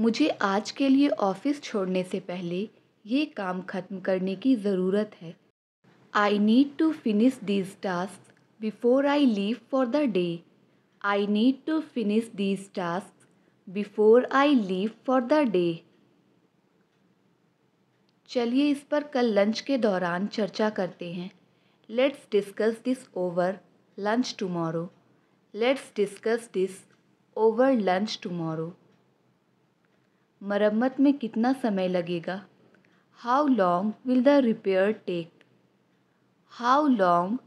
मुझे आज के लिए ऑफ़िस छोड़ने से पहले ये काम ख़त्म करने की ज़रूरत है I need to finish these task before I leave for the day I need to finish these task before I leave for the day चलिए इस पर कल लंच के दौरान चर्चा करते हैं let's discuss this over lunch tomorrow let's discuss this over lunch tomorrow मरम्मत में कितना समय लगेगा how long will the repair take how long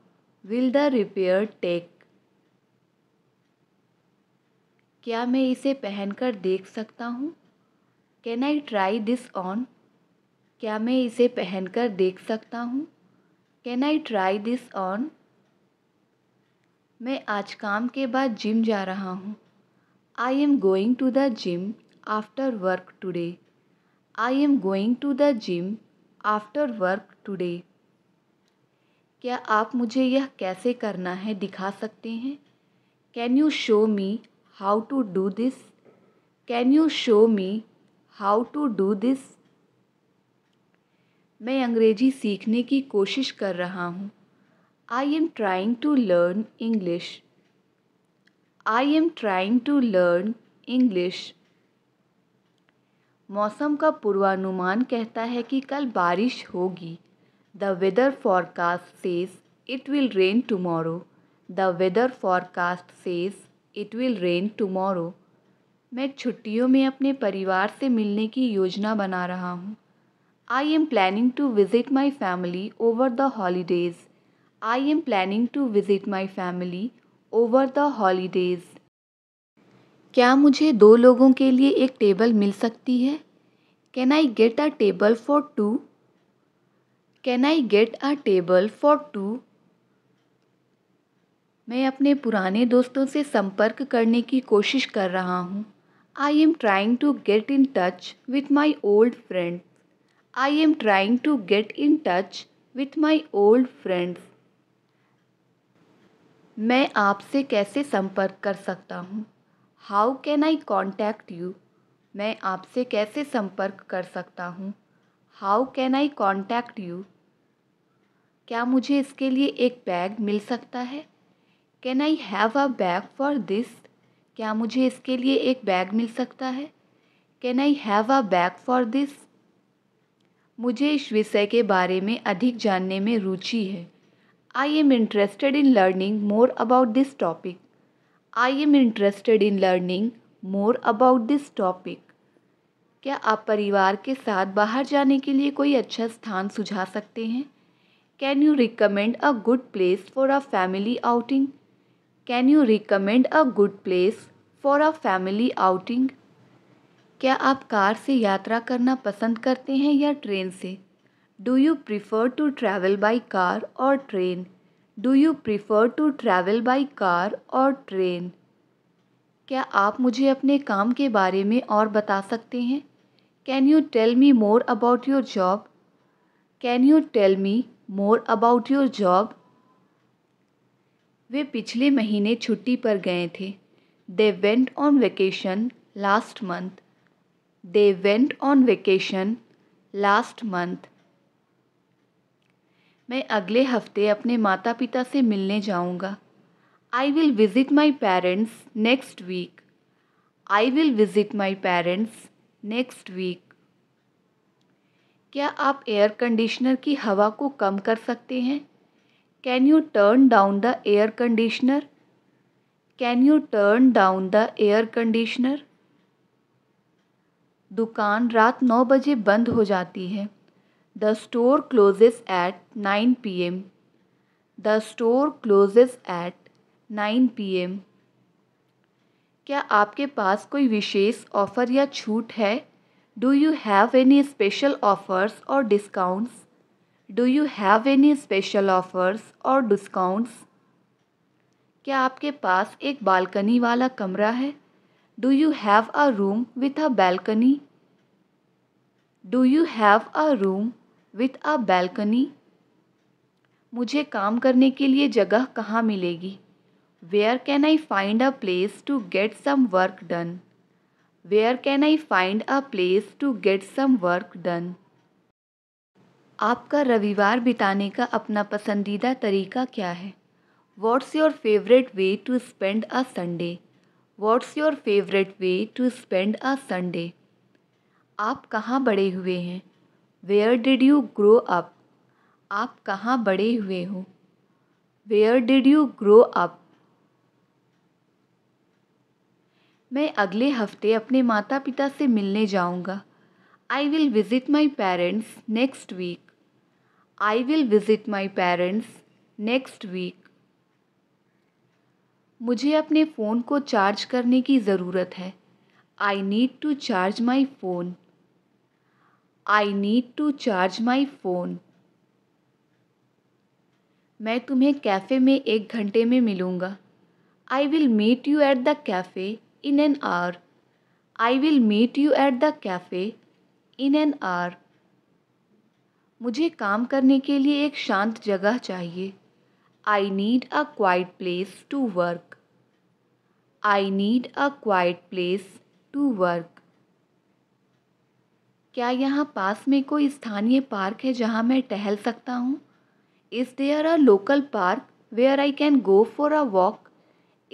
will the repair take क्या मैं इसे पहनकर देख सकता हूँ can I try this on क्या मैं इसे पहनकर देख सकता हूँ can I try this on मैं आज काम के बाद जिम जा रहा हूँ I am going to the gym after work today. I am going to the gym after work today. क्या आप मुझे यह कैसे करना है दिखा सकते हैं can you show me how to do this can you show me how to do this मैं अंग्रेजी सीखने की कोशिश कर रहा हूँ I am trying to learn English I am trying to learn English मौसम का पूर्वानुमान कहता है कि कल बारिश होगी the weather forecast says it will rain tomorrow the weather forecast says it will rain tomorrow मैं छुट्टियों में अपने परिवार से मिलने की योजना बना रहा हूँ I am planning to visit my family over the holidays I am planning to visit my family over the holidays क्या मुझे दो लोगों के लिए एक टेबल मिल सकती है can I get a table for two can I get a table for two मैं अपने पुराने दोस्तों से संपर्क करने की कोशिश कर रहा हूँ I am trying to get in touch with my old friend I am trying to get in touch with my old friends मैं आपसे कैसे संपर्क कर सकता हूँ how can I contact you मैं आपसे कैसे संपर्क कर सकता हूँ how can I contact you क्या मुझे इसके लिए एक बैग मिल सकता है can I have a bag for this क्या मुझे इसके लिए एक बैग मिल सकता है can I have a bag for this मुझे इस विषय के बारे में अधिक जानने में रुचि है I am interested in learning more about this topic I am interested in learning more about this topic क्या आप परिवार के साथ बाहर जाने के लिए कोई अच्छा स्थान सुझा सकते हैं can you recommend a good place for a family outing can you recommend a good place for a family outing क्या आप कार से यात्रा करना पसंद करते हैं या ट्रेन से do you prefer to travel by car or train do you prefer to travel by car or train क्या आप मुझे अपने काम के बारे में और बता सकते हैं can you tell me more about your job can you tell me more about your job वे पिछले महीने छुट्टी पर गए थे they went on vacation last month they went on vacation last month मैं अगले हफ्ते अपने माता पिता से मिलने जाऊँगा I will visit my parents next week I will visit my parents next week क्या आप एयर कंडीशनर की हवा को कम कर सकते हैं can you turn down the air conditioner can you turn down the air conditioner दुकान रात नौ बजे बंद हो जाती है The store closes at 9 pm. The store closes at 9 pm. क्या आपके पास कोई विशेष ऑफ़र या छूट है do you have any special offers और discounts do you have any special offers और डिस्काउंट्स क्या आपके पास एक बालकनी वाला कमरा है do you have a room with a balcony? Do you have a room with a balcony मुझे काम करने के लिए जगह कहाँ मिलेगी where can I find a place to get some work done where can I find a place to get some work done आपका रविवार बिताने का अपना पसंदीदा तरीका क्या है what's your favourite way to spend a Sunday what's your favourite way to spend a Sunday आप कहाँ बड़े हुए हैं where did you grow up आप कहाँ बड़े हुए हो where did you grow up मैं अगले हफ्ते अपने माता पिता से मिलने जाऊँगा I will visit my parents next week I will visit my parents next week मुझे अपने फ़ोन को चार्ज करने की ज़रूरत है I need to charge my phone I need to charge my phone मैं तुम्हें कैफ़े में एक घंटे में मिलूँगा I will meet you at the cafe in an hour I will meet you at the cafe in an hour मुझे काम करने के लिए एक शांत जगह चाहिए I need a quiet place to work I need a quiet place to work क्या यहाँ पास में कोई स्थानीय पार्क है जहाँ मैं टहल सकता हूँ is there a local park where I can go for a walk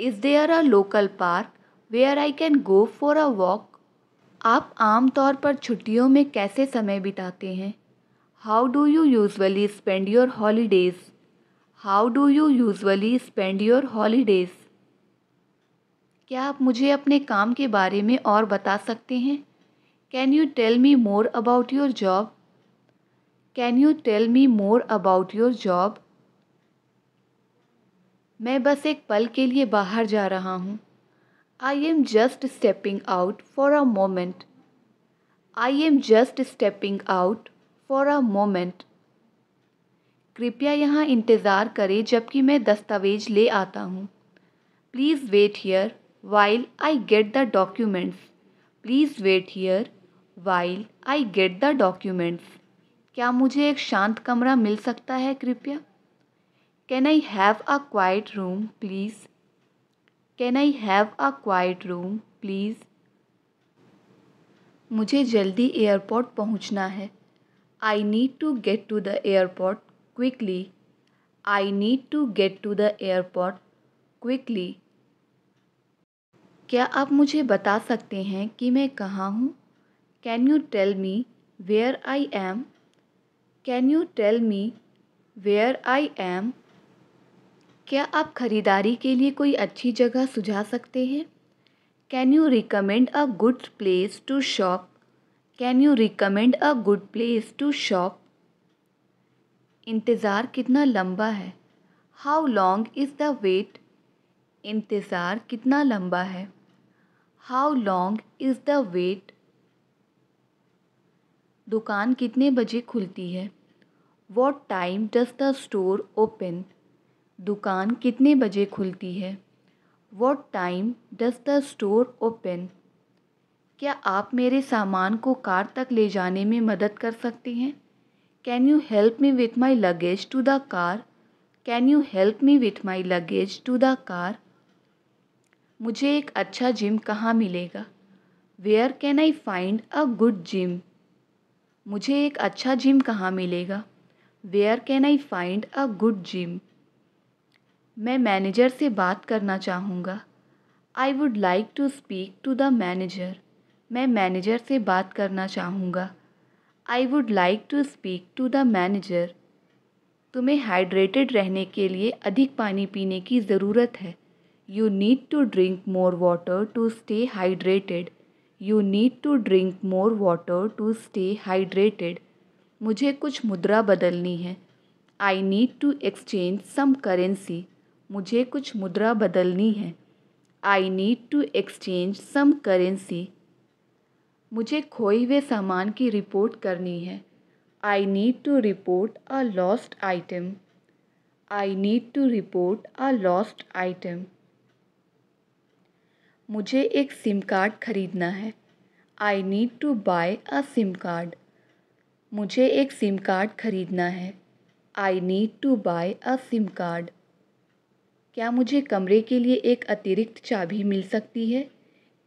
is there a local park where I can go for a walk आप आम तौर पर छुट्टियों में कैसे समय बिताते हैं how do you usually spend your holidays how do you usually spend your holidays क्या आप मुझे अपने काम के बारे में और बता सकते हैं can you tell me more about your job can you tell me more about your job मैं बस एक पल के लिए बाहर जा रहा हूँ I am just stepping out for a moment I am just stepping out for a moment कृपया यहाँ इंतज़ार करें जबकि मैं दस्तावेज ले आता हूँ please wait here while I get the documents please wait here while I get the documents क्या मुझे एक शांत कमरा मिल सकता है कृपया can I have a quiet room please can I have a quiet room please मुझे जल्दी एयरपोर्ट पहुंचना है I need to get to the airport quickly I need to get to the airport quickly क्या आप मुझे बता सकते हैं कि मैं कहाँ हूँ can you tell me where I am can you tell me where I am क्या आप ख़रीदारी के लिए कोई अच्छी जगह सुझा सकते हैं can you recommend a good place to shop can you recommend a good place to shop इंतज़ार कितना लंबा है how long is the wait इंतज़ार कितना लंबा है how long is the wait दुकान कितने बजे खुलती है what time does the store open दुकान कितने बजे खुलती है what time does the store open क्या आप मेरे सामान को कार तक ले जाने में मदद कर सकते हैं can you help me with my luggage to the car can you help me with my luggage to the car मुझे एक अच्छा जिम कहाँ मिलेगा where can I find a good gym मुझे एक अच्छा जिम कहाँ मिलेगा where can I find a good gym मैं मैनेजर से बात करना चाहूँगा I would like to speak to the manager मैं मैनेजर से बात करना चाहूँगा I would like to speak to the manager तुम्हें हाइड्रेटेड रहने के लिए अधिक पानी पीने की ज़रूरत है you need to drink more water to stay hydrated you need to drink more water to stay hydrated मुझे कुछ मुद्रा बदलनी है I need to exchange some currency मुझे कुछ मुद्रा बदलनी है I need to exchange some currency मुझे खोए हुए सामान की रिपोर्ट करनी है I need to report a lost item I need to report a lost item मुझे एक सिम कार्ड ख़रीदना है I need to buy a SIM card मुझे एक सिम कार्ड ख़रीदना है I need to buy a SIM card क्या मुझे कमरे के लिए एक अतिरिक्त चाबी मिल सकती है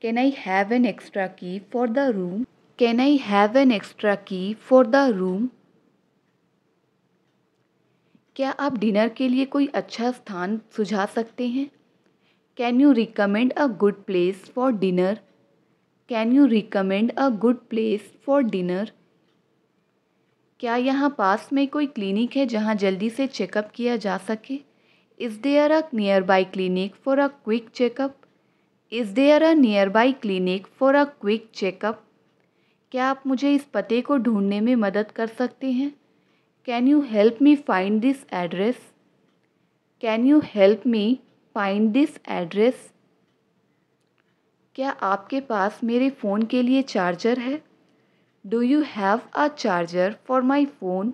can I have an extra key for the room can I have an extra key for the room क्या आप डिनर के लिए कोई अच्छा स्थान सुझा सकते हैं can you recommend a good place for dinner can you recommend a good place for dinner क्या यहाँ पास में कोई क्लिनिक है जहाँ जल्दी से चेकअप किया जा सके is there a nearby clinic for a quick checkup is there a nearby clinic for a quick checkup क्या आप मुझे इस पते को ढूंढने में मदद कर सकते हैं can you help me find this address can you help me find this address क्या आपके पास मेरे फ़ोन के लिए चार्जर है do you have a charger for my phone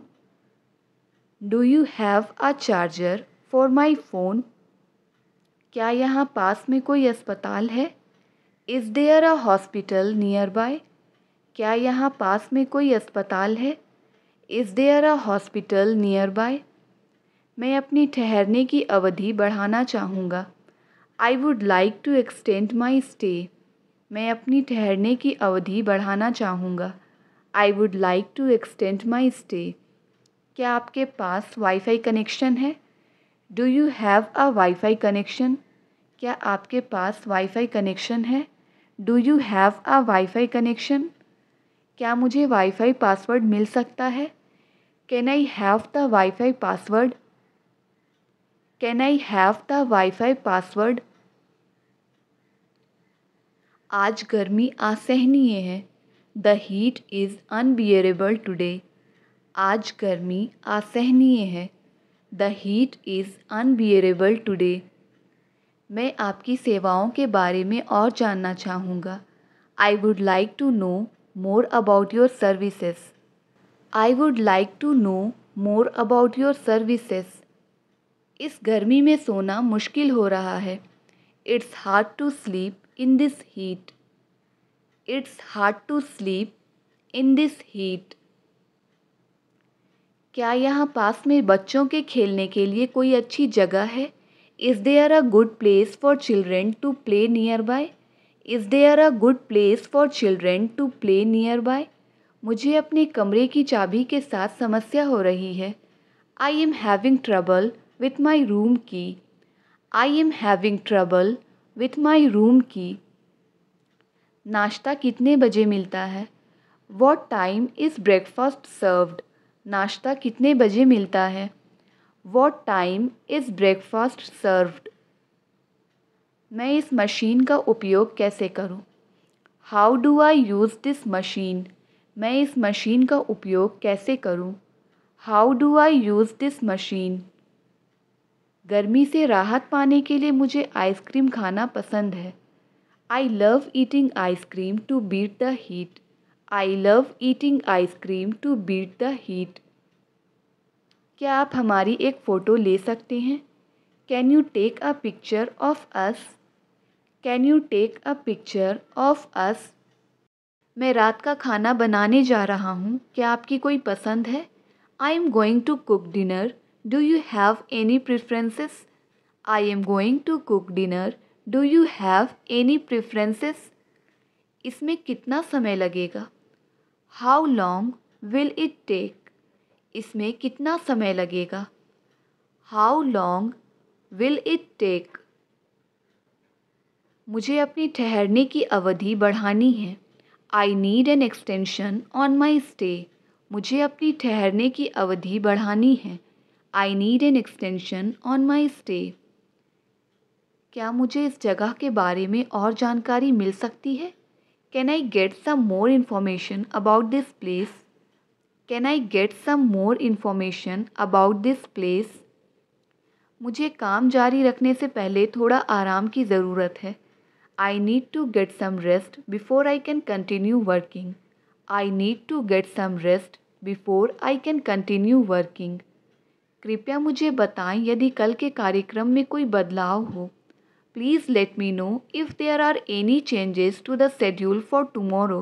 do you have a charger for my phone क्या यहाँ पास में कोई अस्पताल है is there a hospital nearby क्या यहाँ पास में कोई अस्पताल है is there a hospital nearby मैं अपनी ठहरने की अवधि बढ़ाना चाहूँगा I would like to extend my stay मैं अपनी ठहरने की अवधि बढ़ाना चाहूँगा I would like to extend my stay क्या आपके पास वाईफाई कनेक्शन है do you have a wifi connection क्या आपके पास वाईफाई कनेक्शन है do you have a wifi connection क्या मुझे वाईफाई पासवर्ड मिल सकता है can I have the wifi password can I have the wifi password आज गर्मी असहनीय है the heat is unbearable today आज गर्मी असहनीय है the heat is unbearable today मैं आपकी सेवाओं के बारे में और जानना चाहूँगा I would like to know more about your services I would like to know more about your services इस गर्मी में सोना मुश्किल हो रहा है it's hard to sleep in this heat it's hard to sleep in this heat क्या यहाँ पास में बच्चों के खेलने के लिए कोई अच्छी जगह है is there a good place for children to play nearby is there a good place for children to play nearby मुझे अपने कमरे की चाबी के साथ समस्या हो रही है I am having trouble with my room key. I am having trouble with my room key. नाश्ता कितने बजे मिलता है what time is breakfast served नाश्ता कितने बजे मिलता है what time is breakfast served मैं इस मशीन का उपयोग कैसे करूं? How do I use this machine मैं इस मशीन का उपयोग कैसे करूं? How do I use this machine गर्मी से राहत पाने के लिए मुझे आइसक्रीम खाना पसंद है I love eating ice cream to beat the heat I love eating ice cream to beat the heat क्या आप हमारी एक फ़ोटो ले सकते हैं can you take a picture of us can you take a picture of us मैं रात का खाना बनाने जा रहा हूँ क्या आपकी कोई पसंद है I am going to cook dinner Do you have any preferences? I am going to cook dinner. Do you have any preferences? इसमें कितना समय लगेगा How long will it take? इसमें कितना समय लगेगा How long will it take? मुझे अपनी ठहरने की अवधि बढ़ानी है I need an extension on my stay. मुझे अपनी ठहरने की अवधि बढ़ानी है I need an extension on my stay क्या मुझे इस जगह के बारे में और जानकारी मिल सकती है can I get some more information about this place can I get some more information about this place मुझे काम जारी रखने से पहले थोड़ा आराम की ज़रूरत है I need to get some rest before I can continue working I need to get some rest before I can continue working कृपया मुझे बताएँ यदि कल के कार्यक्रम में कोई बदलाव हो please let me know if there are any changes to the schedule for tomorrow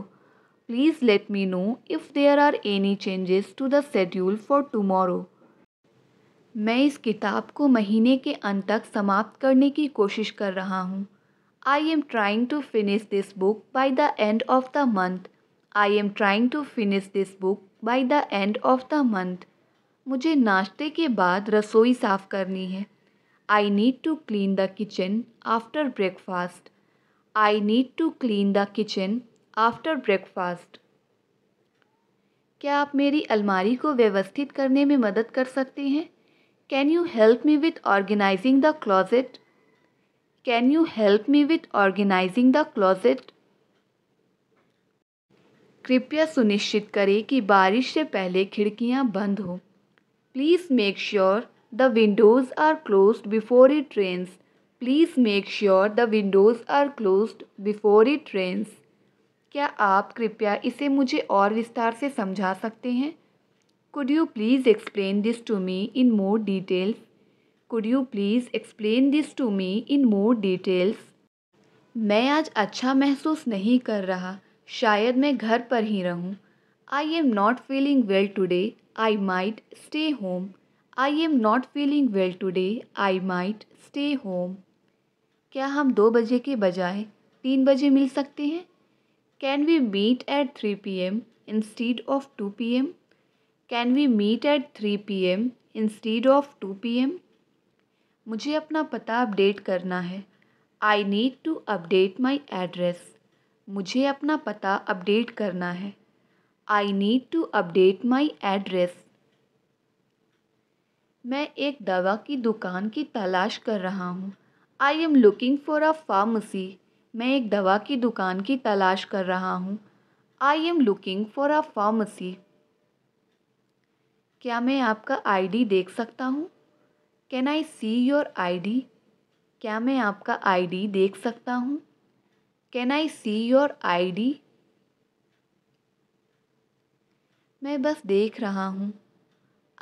please let me know if there are any changes to the schedule for tomorrow मैं इस किताब को महीने के अंत तक समाप्त करने की कोशिश कर रहा हूँ I am trying to finish this book by the end of the month I am trying to finish this book by the end of the month मुझे नाश्ते के बाद रसोई साफ़ करनी है I need to clean the kitchen after breakfast I need to clean the kitchen after breakfast क्या आप मेरी अलमारी को व्यवस्थित करने में मदद कर सकते हैं can you help me with organizing the closet can you help me with organizing the closet कृपया सुनिश्चित करें कि बारिश से पहले खिड़कियां बंद हों Please make sure the windows are closed before it rains. Please make sure the windows are close before it rains क्या आप कृपया इसे मुझे और विस्तार से समझा सकते हैं could you please explain this to me in more details could you please explain this to me in more details मैं आज अच्छा महसूस नहीं कर रहा शायद मैं घर पर ही रहूं I am not feeling well today I might stay home I am not feeling well today I might stay home क्या हम दो बजे के बजाय तीन बजे मिल सकते हैं can we meet at three p m instead of two p m can we meet at three p m instead of two p m मुझे अपना पता अपडेट करना है I need to update my address मुझे अपना पता update करना है I need to update my address मैं एक दवा की दुकान की तलाश कर रहा हूँ I am looking for a pharmacy मैं एक दवा की दुकान की तलाश कर रहा हूँ I am looking for a pharmacy क्या मैं आपका आईडी देख सकता हूँ can I see your ID क्या मैं आपका आईडी देख सकता हूँ can I see your ID मैं बस देख रहा हूँ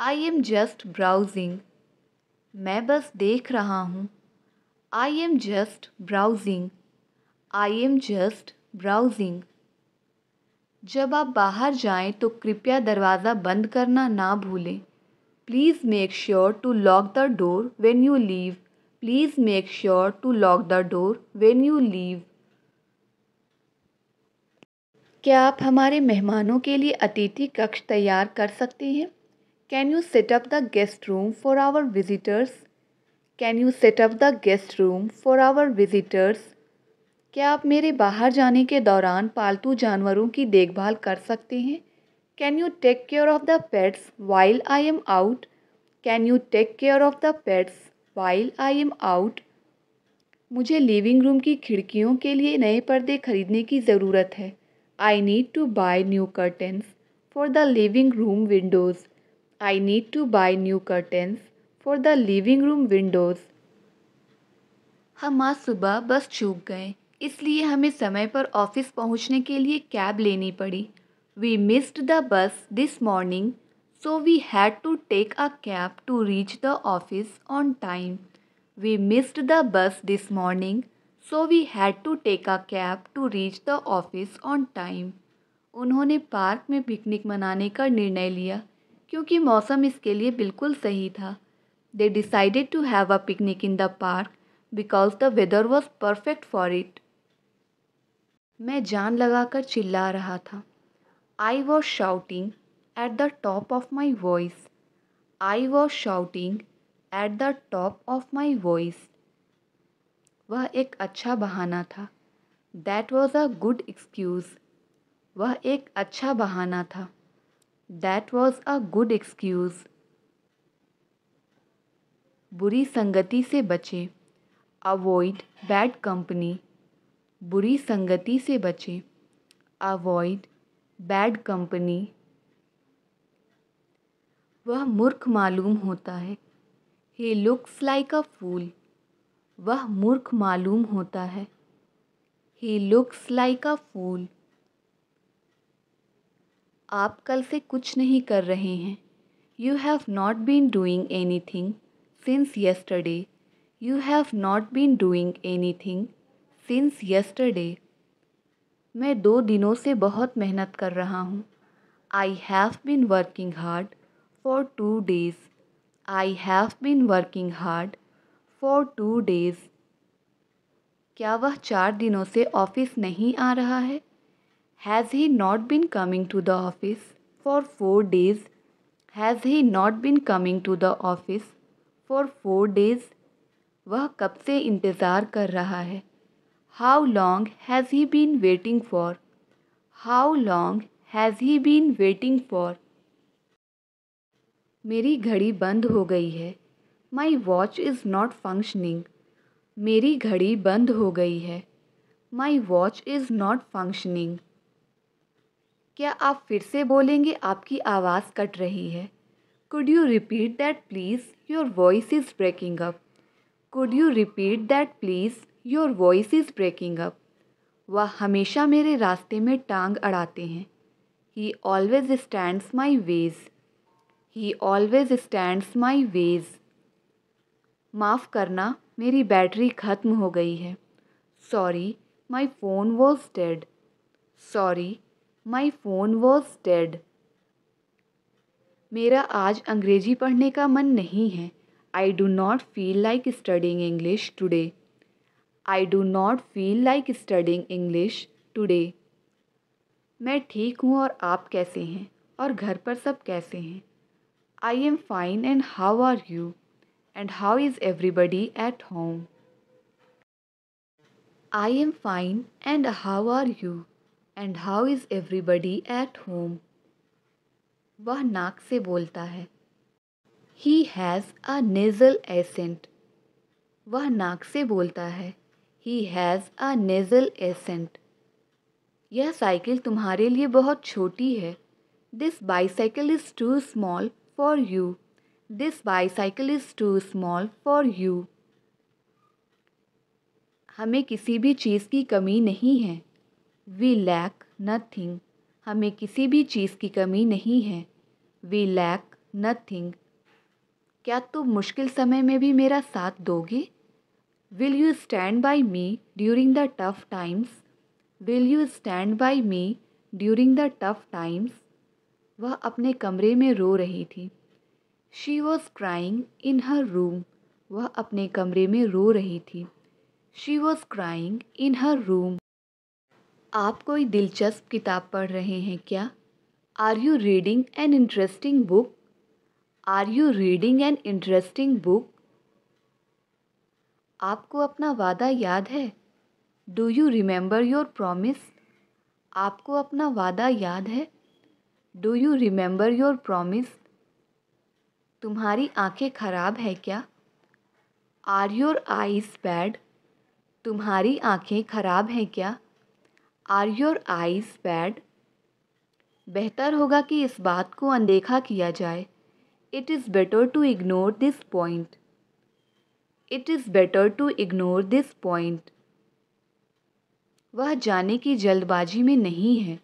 आई एम जस्ट ब्राउजिंग मैं बस देख रहा हूँ I am just browsing I am just browsing जब आप बाहर जाएं तो कृपया दरवाज़ा बंद करना ना भूलें please make sure to lock the door when you leave please make sure to lock the door when you leave क्या आप हमारे मेहमानों के लिए अतिथि कक्ष तैयार कर सकते हैं can you set up the guest room for our visitors can you set up the guest room for our visitors क्या आप मेरे बाहर जाने के दौरान पालतू जानवरों की देखभाल कर सकते हैं can you take care of the pets while I am out can you take care of the pets while I am out मुझे लिविंग रूम की खिड़कियों के लिए नए पर्दे खरीदने की ज़रूरत है I need to buy new curtains for the living room windows. I need to buy new curtains for the living room windows. हम आज सुबह बस चूक गए इसलिए हमें समय पर ऑफिस पहुंचने के लिए कैब लेनी पड़ी we missed the bus this morning so we had to take a cab to reach the office on time we missed the bus this morning so we had to take a cab to reach the office on time उन्होंने park में picnic मनाने का निर्णय लिया क्योंकि मौसम इसके लिए बिल्कुल सही था they decided to have a picnic in the park because the weather was perfect for it मैं जान लगा कर चिल्ला रहा था I was shouting at the top of my voice I was shouting at the top of my voice वह एक अच्छा बहाना था that was a good excuse वह एक अच्छा बहाना था that was a good excuse बुरी संगति से बचें अवॉइड बैड कंपनी बुरी संगति से बचें अवॉइड बैड कंपनी वह मूर्ख मालूम होता है ही लुक्स लाइक अ फूल वह मूर्ख मालूम होता है ही लुक्स लाइक अ फूल आप कल से कुछ नहीं कर रहे हैं you have not been doing anything since yesterday you have not been doing anything since yesterday मैं दो दिनों से बहुत मेहनत कर रहा हूँ I have been working hard for two days I have been working hard for two days क्या वह चार दिनों से ऑफिस नहीं आ रहा है has he not been coming to the office for four days has he not been coming to the office for four days वह कब से इंतज़ार कर रहा है how long has he been waiting for how long has he been waiting for मेरी घड़ी बंद हो गई है my watch is not functioning मेरी घड़ी बंद हो गई है my watch is not functioning क्या आप फिर से बोलेंगे आपकी आवाज़ कट रही है could you repeat that please your voice is breaking up could you repeat that please your voice is breaking up वह हमेशा मेरे रास्ते में टांग अड़ाते हैं he always stands my ways he always stands my ways माफ़ करना मेरी बैटरी ख़त्म हो गई है sorry my phone was dead sorry my phone was dead मेरा आज अंग्रेज़ी पढ़ने का मन नहीं है I do not feel like studying English today I do not feel like studying English today मैं ठीक हूँ और आप कैसे हैं और घर पर सब कैसे हैं I am fine and how are you and how is everybody at home I am fine and how are you and how is everybody at home वह नाक से बोलता है he has a nasal accent वह नाक से बोलता है he has a nasal accent यह साइकिल तुम्हारे लिए बहुत छोटी है this bicycle is too small for you This bicycle is too small for you हमें किसी भी चीज़ की कमी नहीं है वी लैक नथिंग हमें किसी भी चीज़ की कमी नहीं है वी लैक नथिंग क्या तुम मुश्किल समय में भी मेरा साथ दोगे will you stand by me during the tough times will you stand by me during the tough times वह अपने कमरे में रो रही थी she was crying in her room वह अपने कमरे में रो रही थी she was crying in her room आप कोई दिलचस्प किताब पढ़ रहे हैं क्या are you reading an interesting book are you reading an interesting book आपको अपना वादा याद है do you remember your promise आपको अपना वादा याद है do you remember your promise तुम्हारी आँखें खराब है क्या आर योर आईज़ बैड तुम्हारी आँखें खराब हैं क्या आर योर आईज़ बैड बेहतर होगा कि इस बात को अनदेखा किया जाए it is better to ignore this point it is better to ignore this point वह जाने की जल्दबाजी में नहीं है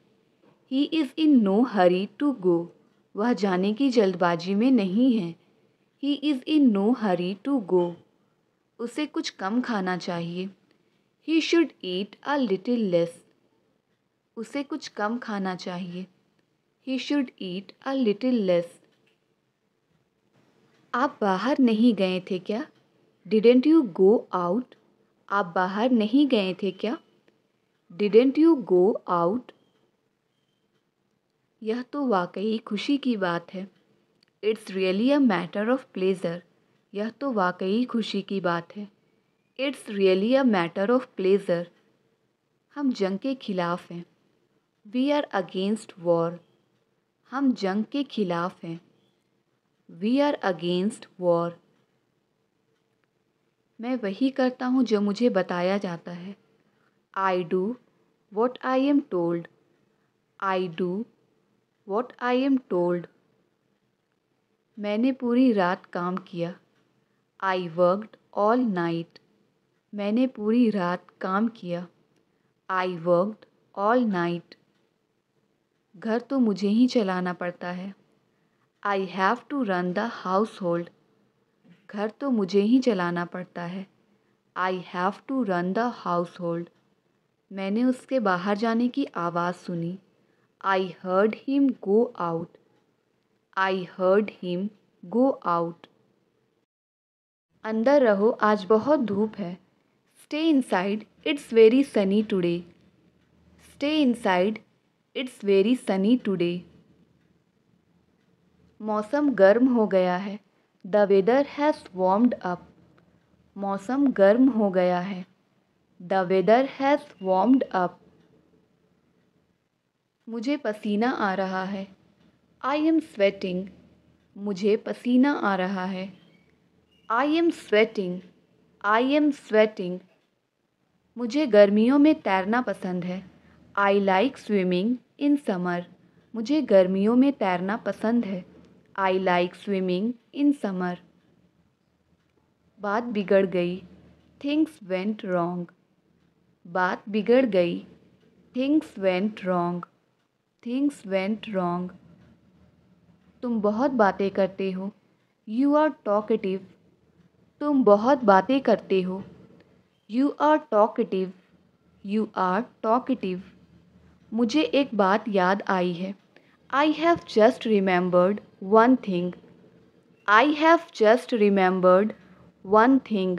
he is in no hurry to go वह जाने की जल्दबाजी में नहीं है he is in no hurry to go उसे कुछ कम खाना चाहिए he should eat a little less उसे कुछ कम खाना चाहिए he should eat a little less आप बाहर नहीं गए थे क्या डिडेंट यू गो आउट आप बाहर नहीं गए थे क्या डिडेंट यू गो आउट यह तो वाकई खुशी की बात है it's really a matter of pleasure यह तो वाकई खुशी की बात है it's really a matter of pleasure हम जंग के ख़िलाफ़ हैं वी आर अगेंस्ट वॉर हम जंग के ख़िलाफ़ हैं वी आर अगेंस्ट वॉर मैं वही करता हूँ जो मुझे बताया जाता है I do what I am told I do what I am told मैंने पूरी रात काम किया आई वर्कड ऑल नाइट मैंने पूरी रात काम किया आई वर्कड ऑल नाइट घर तो मुझे ही चलाना पड़ता है I have to run the household घर तो मुझे ही चलाना पड़ता है I have to run the household मैंने उसके बाहर जाने की आवाज़ सुनी I heard him go out. I heard him go out. अंदर रहो आज बहुत धूप है stay side it's very sunny today stay side it's very sunny today मौसम गर्म हो गया है the weather has warmed up मौसम गर्म हो गया है the weather has warmed up मुझे पसीना आ रहा है आई एम स्वेटिंग मुझे पसीना आ रहा है I am sweating I am sweating मुझे गर्मियों में तैरना पसंद है I like swimming in summer मुझे गर्मियों में तैरना पसंद है I like swimming in summer बात बिगड़ गई थिंग्स वेंट रॉन्ग बात बिगड़ गई things went wrong things went wrong तुम बहुत बातें करते हो यू आर टॉकेटिव तुम बहुत बातें करते हो you are talkative you are talkative मुझे एक बात याद आई है I have just remembered one thing I have just remembered one thing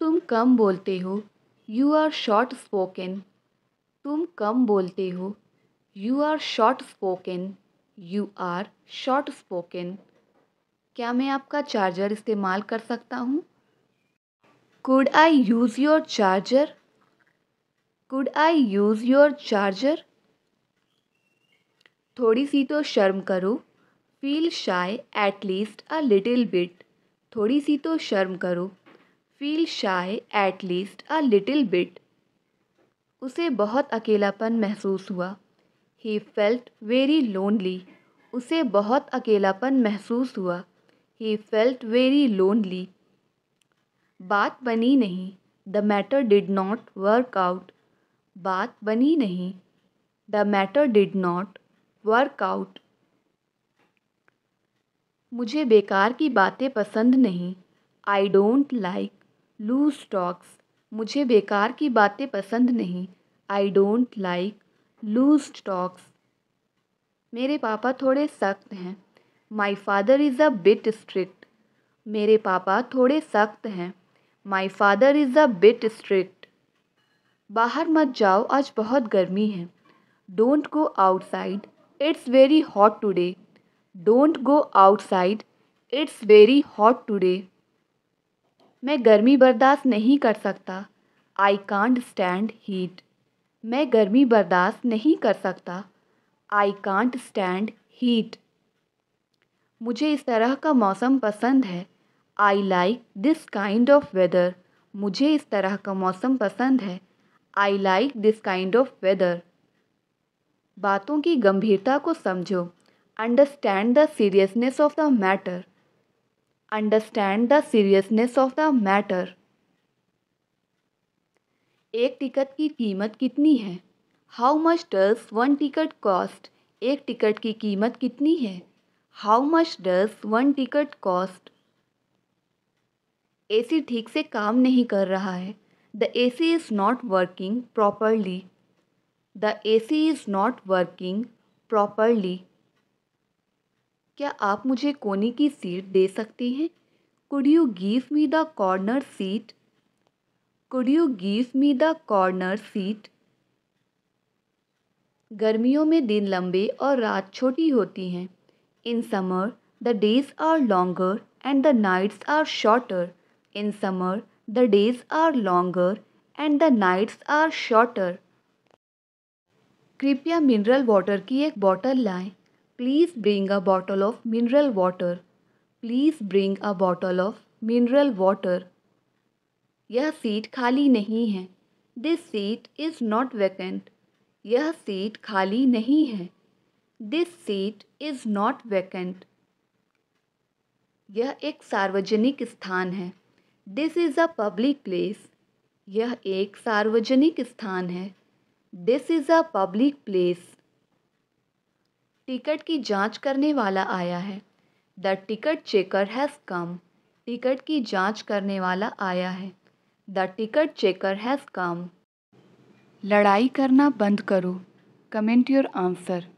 तुम कम बोलते हो यू आर शॉर्ट स्पोकन तुम कम बोलते हो you are short spoken you are short spoken क्या मैं आपका चार्जर इस्तेमाल कर सकता हूँ could I use your charger could I use your charger थोड़ी सी तो शर्म करो feel shy at least a little bit थोड़ी सी तो शर्म करो feel shy at least a little bit उसे बहुत अकेलापन महसूस हुआ ही फ़ेल्ट वेरी लोनली उसे बहुत अकेलापन महसूस हुआ ही फ़ेल्ट वेरी लोनली बात बनी नहीं the matter did not work out बात बनी नहीं the matter did not work out मुझे बेकार की बातें पसंद नहीं I don't like loose talks मुझे बेकार की बातें पसंद नहीं I don't like loose talks मेरे पापा थोड़े सख्त हैं my father is a bit strict मेरे पापा थोड़े सख्त हैं my father is a bit strict बाहर मत जाओ आज बहुत गर्मी है don't go outside it's very hot today don't go outside it's very hot today मैं गर्मी बर्दाश्त नहीं कर सकता आई कांट स्टैंड हीट मैं गर्मी बर्दाश्त नहीं कर सकता आई कांट स्टैंड हीट मुझे इस तरह का मौसम पसंद है I like this kind of weather मुझे इस तरह का मौसम पसंद है I like this kind of weather बातों की गंभीरता को समझो understand the seriousness of the matter understand the seriousness of the matter एक टिकट की कीमत कितनी है how much does one ticket cost एक टिकट की कीमत कितनी है how much does one ticket cost A C ठीक से काम नहीं कर रहा है the A C is not working properly the A C is not working properly क्या आप मुझे कोने की सीट दे सकते हैं could you give me the corner seat could you give me the corner seat गर्मियों में दिन लंबे और रात छोटी होती हैं in summer the days are longer and the nights are shorter in summer the days are longer and the nights are shorter कृपया मिनरल वाटर की एक बॉटल लाएं Please bring a bottle of mineral water. Please bring a bottle of mineral water. यह seat खाली नहीं है This seat is not vacant. यह seat खाली नहीं है This seat is not vacant. यह एक सार्वजनिक स्थान है This is a public place. यह एक सार्वजनिक स्थान है This is a public place. Ticket की जाँच करने वाला आया है the ticket checker has come ticket की जाँच करने वाला आया है the ticket checker has come लड़ाई करना बंद करो कमेंट योर आंसर